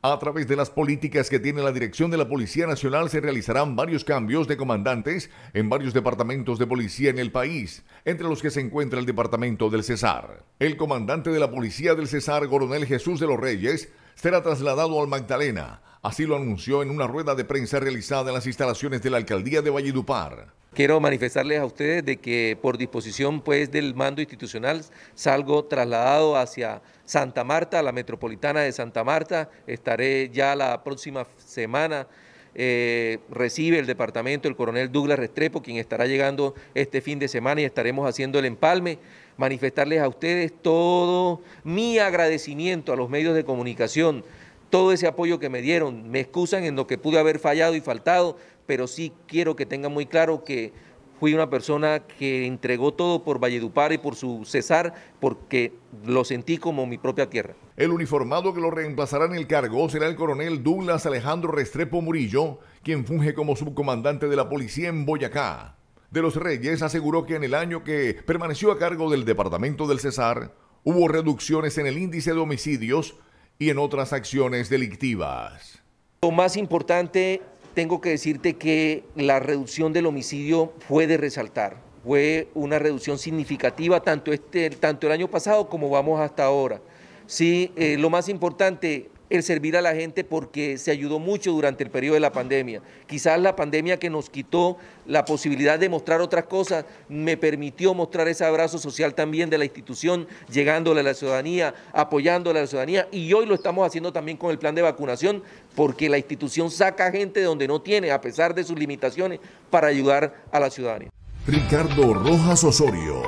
A través de las políticas que tiene la dirección de la Policía Nacional se realizarán varios cambios de comandantes en varios departamentos de policía en el país, entre los que se encuentra el departamento del Cesar. El comandante de la Policía del Cesar, coronel Jesús de los Reyes, será trasladado al Magdalena, así lo anunció en una rueda de prensa realizada en las instalaciones de la Alcaldía de Valledupar quiero manifestarles a ustedes de que por disposición pues del mando institucional salgo trasladado hacia Santa Marta, la metropolitana de Santa Marta, estaré ya la próxima semana. Eh, recibe el departamento el coronel Douglas Restrepo, quien estará llegando este fin de semana y estaremos haciendo el empalme. Manifestarles a ustedes todo mi agradecimiento a los medios de comunicación, todo ese apoyo que me dieron. Me excusan en lo que pude haber fallado y faltado, pero sí quiero que tengan muy claro que fui una persona que entregó todo por Valledupar y por su Cesar, porque lo sentí como mi propia tierra. El uniformado que lo reemplazará en el cargo será el coronel Douglas Alejandro Restrepo Murillo, quien funge como subcomandante de la policía en Boyacá. De los Reyes aseguró que en el año que permaneció a cargo del departamento del Cesar, hubo reducciones en el índice de homicidios, y en otras acciones delictivas. Lo más importante, tengo que decirte que la reducción del homicidio fue de resaltar. Fue una reducción significativa tanto, este, tanto el año pasado como vamos hasta ahora. Sí, eh, lo más importante, el servir a la gente porque se ayudó mucho durante el periodo de la pandemia. Quizás la pandemia que nos quitó la posibilidad de mostrar otras cosas me permitió mostrar ese abrazo social también de la institución, llegándole a la ciudadanía, apoyándole a la ciudadanía y hoy lo estamos haciendo también con el plan de vacunación porque la institución saca gente de donde no tiene, a pesar de sus limitaciones, para ayudar a la ciudadanía. Ricardo Rojas Osorio,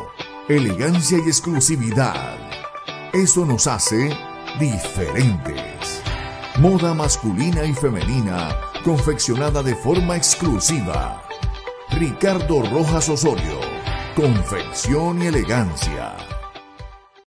elegancia y exclusividad. Eso nos hace diferentes. Moda masculina y femenina, confeccionada de forma exclusiva. Ricardo Rojas Osorio, confección y elegancia.